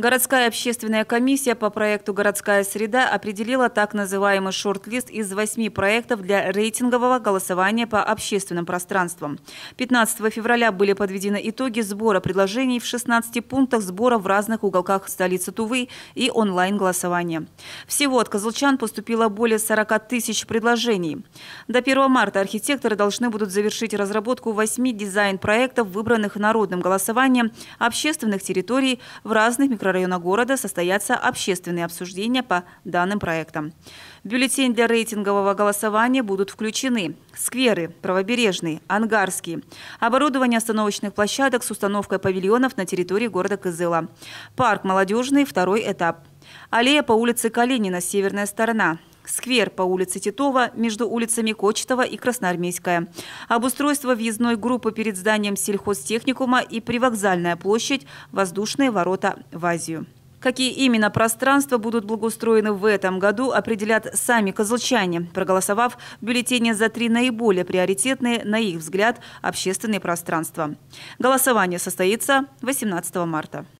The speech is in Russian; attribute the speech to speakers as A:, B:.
A: Городская общественная комиссия по проекту «Городская среда» определила так называемый шорт-лист из восьми проектов для рейтингового голосования по общественным пространствам. 15 февраля были подведены итоги сбора предложений в 16 пунктах сбора в разных уголках столицы Тувы и онлайн-голосования. Всего от казалчан поступило более 40 тысяч предложений. До 1 марта архитекторы должны будут завершить разработку восьми дизайн-проектов, выбранных народным голосованием общественных территорий в разных микрорайонах микрорайона города состоятся общественные обсуждения по данным проектам. В бюллетень для рейтингового голосования будут включены скверы, правобережный, ангарский, оборудование остановочных площадок с установкой павильонов на территории города Кызыла, парк молодежный, второй этап, аллея по улице Калинина, северная сторона – Сквер по улице Титова между улицами Кочетова и Красноармейская. Обустройство въездной группы перед зданием сельхозтехникума и привокзальная площадь «Воздушные ворота в Азию». Какие именно пространства будут благоустроены в этом году, определят сами козлчане, проголосовав в бюллетене за три наиболее приоритетные, на их взгляд, общественные пространства. Голосование состоится 18 марта.